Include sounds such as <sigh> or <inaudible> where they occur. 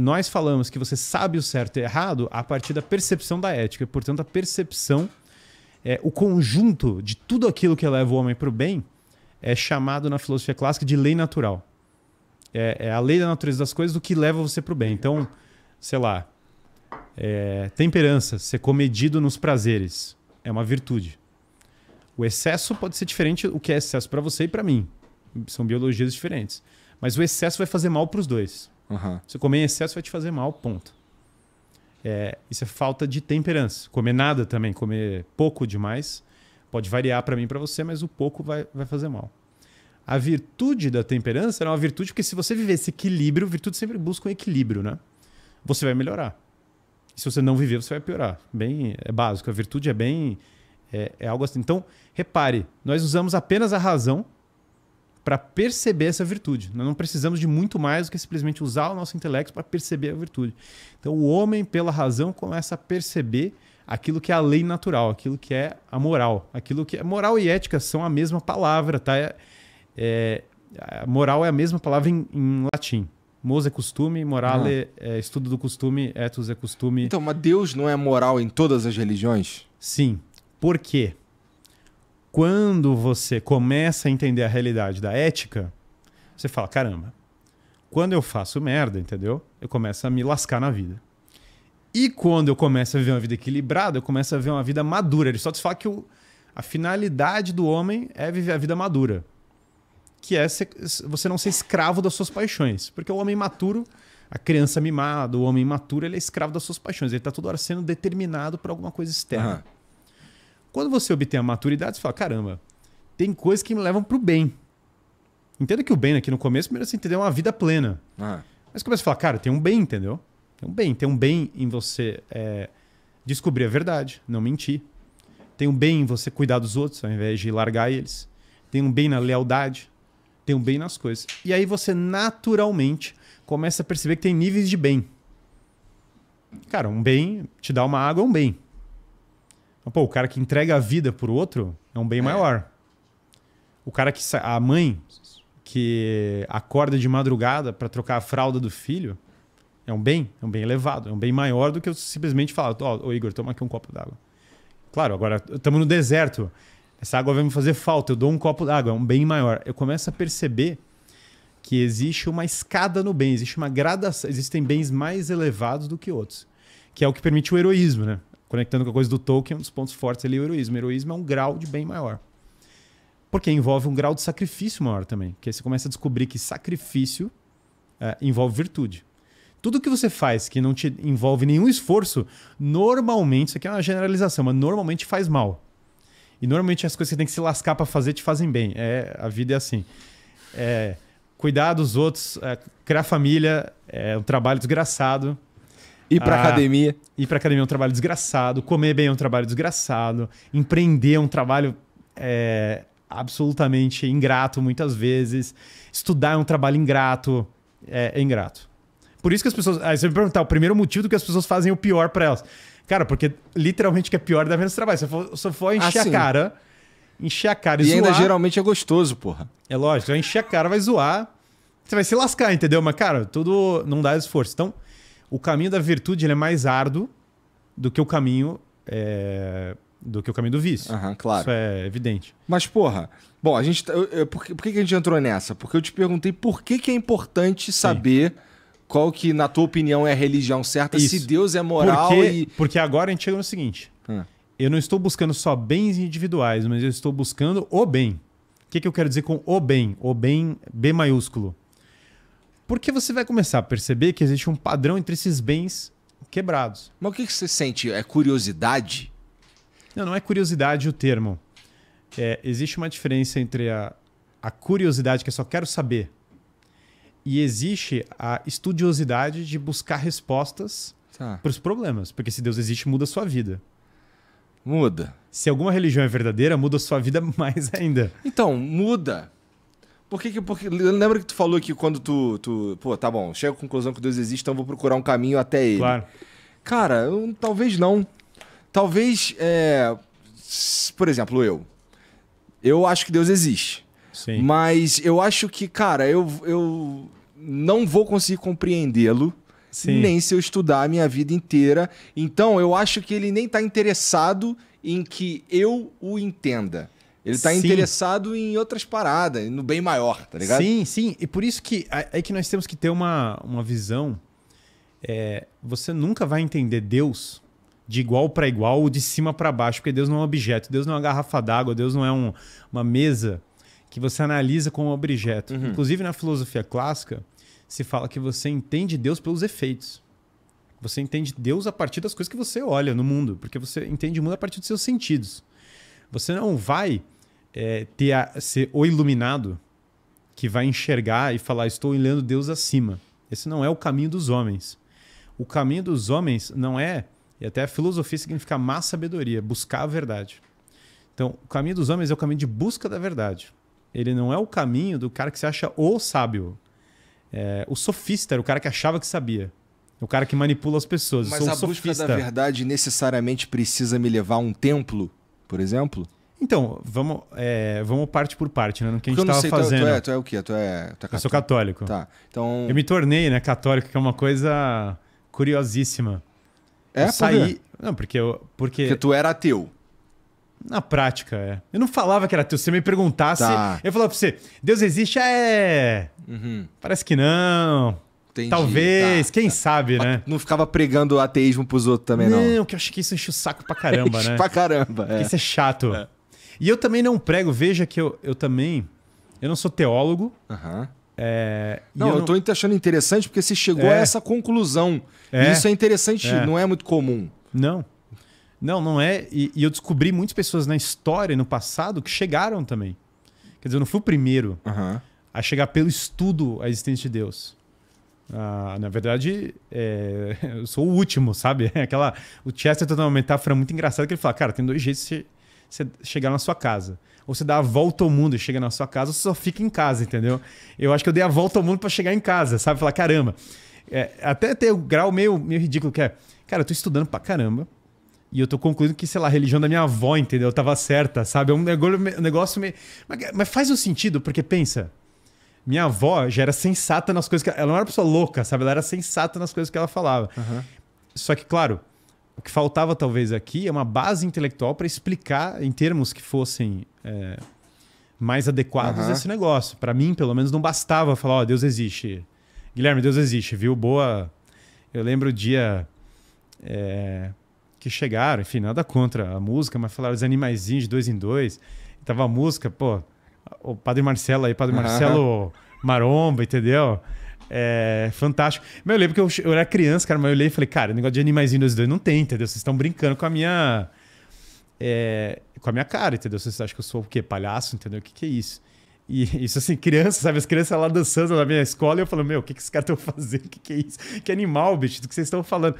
Nós falamos que você sabe o certo e errado a partir da percepção da ética. Portanto, a percepção, é, o conjunto de tudo aquilo que leva o homem para o bem, é chamado na filosofia clássica de lei natural. É, é a lei da natureza das coisas do que leva você para o bem. Então, sei lá, é, temperança, ser comedido nos prazeres, é uma virtude. O excesso pode ser diferente o que é excesso para você e para mim. São biologias diferentes. Mas o excesso vai fazer mal para os dois. Uhum. Você comer em excesso vai te fazer mal, ponto. É, isso é falta de temperança. Comer nada também, comer pouco demais, pode variar para mim e para você, mas o pouco vai, vai fazer mal. A virtude da temperança é uma virtude porque se você viver esse equilíbrio, virtude sempre busca um equilíbrio, né? Você vai melhorar. E se você não viver, você vai piorar. Bem, é básico. A virtude é bem é, é, algo assim. Então, repare, nós usamos apenas a razão para perceber essa virtude. Nós não precisamos de muito mais do que simplesmente usar o nosso intelecto para perceber a virtude. Então, o homem, pela razão, começa a perceber aquilo que é a lei natural, aquilo que é a moral, aquilo que é, moral e ética são a mesma palavra, tá? É, é, moral é a mesma palavra em, em latim. Mos é costume, morale ah. é estudo do costume, etos é costume. Então, mas Deus não é moral em todas as religiões? Sim. Por quê? Quando você começa a entender a realidade da ética, você fala: caramba, quando eu faço merda, entendeu? Eu começo a me lascar na vida. E quando eu começo a viver uma vida equilibrada, eu começo a viver uma vida madura. Ele só te fala que o, a finalidade do homem é viver a vida madura. Que é ser, você não ser escravo das suas paixões. Porque o homem maturo, a criança mimada, o homem maturo, ele é escravo das suas paixões. Ele está toda hora sendo determinado por alguma coisa externa. Uhum. Quando você obtém a maturidade, você fala: caramba, tem coisas que me levam para o bem. Entenda que o bem aqui no começo, primeiro você entender é uma vida plena. Ah. Mas começa a falar: cara, tem um bem, entendeu? Tem um bem. Tem um bem em você é, descobrir a verdade, não mentir. Tem um bem em você cuidar dos outros, ao invés de largar eles. Tem um bem na lealdade. Tem um bem nas coisas. E aí você naturalmente começa a perceber que tem níveis de bem. Cara, um bem, te dá uma água é um bem. Mas, pô, o cara que entrega a vida por outro é um bem é. maior. O cara que. A mãe que acorda de madrugada para trocar a fralda do filho é um bem, é um bem elevado, é um bem maior do que eu simplesmente falar: ô oh, Igor, toma aqui um copo d'água. Claro, agora estamos no deserto. Essa água vai me fazer falta. Eu dou um copo d'água, é um bem maior. Eu começo a perceber que existe uma escada no bem, existe uma gradação, existem bens mais elevados do que outros, que é o que permite o heroísmo, né? conectando com a coisa do Tolkien, um dos pontos fortes ali é o heroísmo. O heroísmo é um grau de bem maior. Porque envolve um grau de sacrifício maior também. Porque aí você começa a descobrir que sacrifício é, envolve virtude. Tudo que você faz que não te envolve nenhum esforço, normalmente, isso aqui é uma generalização, mas normalmente faz mal. E normalmente as coisas que você tem que se lascar para fazer te fazem bem. É, a vida é assim. É, cuidar dos outros, é, criar família, é um trabalho desgraçado, Ir pra ah, academia. Ir pra academia é um trabalho desgraçado. Comer bem é um trabalho desgraçado. Empreender é um trabalho é, absolutamente ingrato muitas vezes. Estudar é um trabalho ingrato. É, é ingrato. Por isso que as pessoas. Aí você me perguntar, o primeiro motivo do que as pessoas fazem é o pior para elas. Cara, porque literalmente o que é pior dá menos trabalho. Se for, se for encher ah, a cara. Encher a cara e, e zoar. ainda geralmente é gostoso, porra. É lógico, vai encher a cara, vai zoar. Você vai se lascar, entendeu? Mas, cara, tudo não dá esforço. Então, o caminho da virtude é mais árduo do que o caminho é, do que o caminho do vício. Uhum, claro. Isso é evidente. Mas porra, bom, a gente tá, eu, eu, por, que, por, que, a gente entrou nessa? Porque eu te perguntei por que, que é importante saber Sim. qual que na tua opinião é a religião certa, Isso. se Deus é moral porque, e porque agora a gente chega no seguinte. Hum. Eu não estou buscando só bens individuais, mas eu estou buscando o bem. O que, que eu quero dizer com o bem? O bem B maiúsculo. Porque você vai começar a perceber que existe um padrão entre esses bens quebrados. Mas o que você sente? É curiosidade? Não, não é curiosidade o termo. É, existe uma diferença entre a, a curiosidade, que eu é só quero saber, e existe a estudiosidade de buscar respostas tá. para os problemas. Porque se Deus existe, muda a sua vida. Muda. Se alguma religião é verdadeira, muda a sua vida <laughs> mais ainda. Então, muda. Por que, que porque, lembra que tu falou que quando tu, tu. Pô, tá bom, chega à conclusão que Deus existe, então vou procurar um caminho até ele. Claro. Cara, eu, talvez não. Talvez. É, por exemplo, eu. Eu acho que Deus existe. Sim. Mas eu acho que, cara, eu, eu não vou conseguir compreendê-lo. Nem se eu estudar a minha vida inteira. Então, eu acho que ele nem tá interessado em que eu o entenda. Ele tá sim. interessado em outras paradas, no bem maior, tá ligado? Sim, sim. E por isso que é que nós temos que ter uma, uma visão. É, você nunca vai entender Deus de igual para igual ou de cima para baixo, porque Deus não é um objeto, Deus não é uma garrafa d'água, Deus não é um, uma mesa que você analisa como objeto. Uhum. Inclusive na filosofia clássica, se fala que você entende Deus pelos efeitos. Você entende Deus a partir das coisas que você olha no mundo, porque você entende o mundo a partir dos seus sentidos. Você não vai é, ter a, ser o iluminado que vai enxergar e falar: estou olhando Deus acima. Esse não é o caminho dos homens. O caminho dos homens não é, e até a filosofia significa má sabedoria, buscar a verdade. Então, o caminho dos homens é o caminho de busca da verdade. Ele não é o caminho do cara que se acha o sábio. É, o sofista era o cara que achava que sabia. O cara que manipula as pessoas. Mas a busca da verdade necessariamente precisa me levar a um templo por exemplo? Então, vamos, é, vamos parte por parte, né? No que a gente estava é- fazendo. Tu, é, tu é o quê? Tu é, tu é Eu sou católico. Tá. Então... Eu me tornei né, católico, que é uma coisa curiosíssima. É, eu saí. Não, porque eu. Porque... porque tu era ateu. Na prática, é. Eu não falava que era teu. Se você me perguntasse, tá. eu falava pra você: Deus existe? É. Uhum. Parece que não. Entendi, Talvez, tá, quem tá. sabe, né? Não ficava pregando ateísmo pros outros também, não. Não, que eu acho que isso enche o saco pra caramba, <laughs> né? pra caramba. É. Isso é chato. É. E eu também não prego, veja que eu, eu também. Eu não sou teólogo. Uhum. É, não, eu, eu não... tô achando interessante porque você chegou é. a essa conclusão. E é. isso é interessante, é. não é muito comum. Não. Não, não é. E, e eu descobri muitas pessoas na história, no passado, que chegaram também. Quer dizer, eu não fui o primeiro a chegar pelo estudo à existência de Deus. Ah, na verdade, é, <laughs> eu sou o último, sabe? <laughs> Aquela, o Chester tem uma metáfora muito engraçada que ele fala: cara, tem dois jeitos de você chegar na sua casa. Ou você dá a volta ao mundo e chega na sua casa, ou você só fica em casa, entendeu? Eu acho que eu dei a volta ao mundo para chegar em casa, sabe? Falar, caramba. É, até ter o grau meio, meio ridículo que é. Cara, eu tô estudando pra caramba. E eu tô concluindo que, sei lá, a religião da minha avó, entendeu? Eu tava certa, sabe? É um negócio meio. Mas, mas faz o um sentido, porque pensa. Minha avó já era sensata nas coisas que. Ela não era uma pessoa louca, sabe? Ela era sensata nas coisas que ela falava. Uhum. Só que, claro, o que faltava talvez aqui é uma base intelectual para explicar em termos que fossem é, mais adequados uhum. esse negócio. Para mim, pelo menos, não bastava falar: Ó, oh, Deus existe. Guilherme, Deus existe, viu? Boa. Eu lembro o dia. É, que chegaram, enfim, nada contra a música, mas falaram os animaizinhos de dois em dois. Tava a música, pô, o Padre Marcelo aí, Padre Marcelo Maromba, entendeu? É fantástico. Mas eu lembro que eu, eu, era criança, cara, mas eu olhei e falei, cara, negócio de dos dois não tem, entendeu? Vocês estão brincando com a minha. É, com a minha cara, entendeu? Vocês acham que eu sou o quê? Palhaço, entendeu? O que, que é isso? E <laughs> isso assim, criança, sabe? As crianças lá dançando na minha escola e eu falando, meu, o que, que esses caras estão fazendo? O que, que é isso? Que animal, bicho, do que vocês estão falando?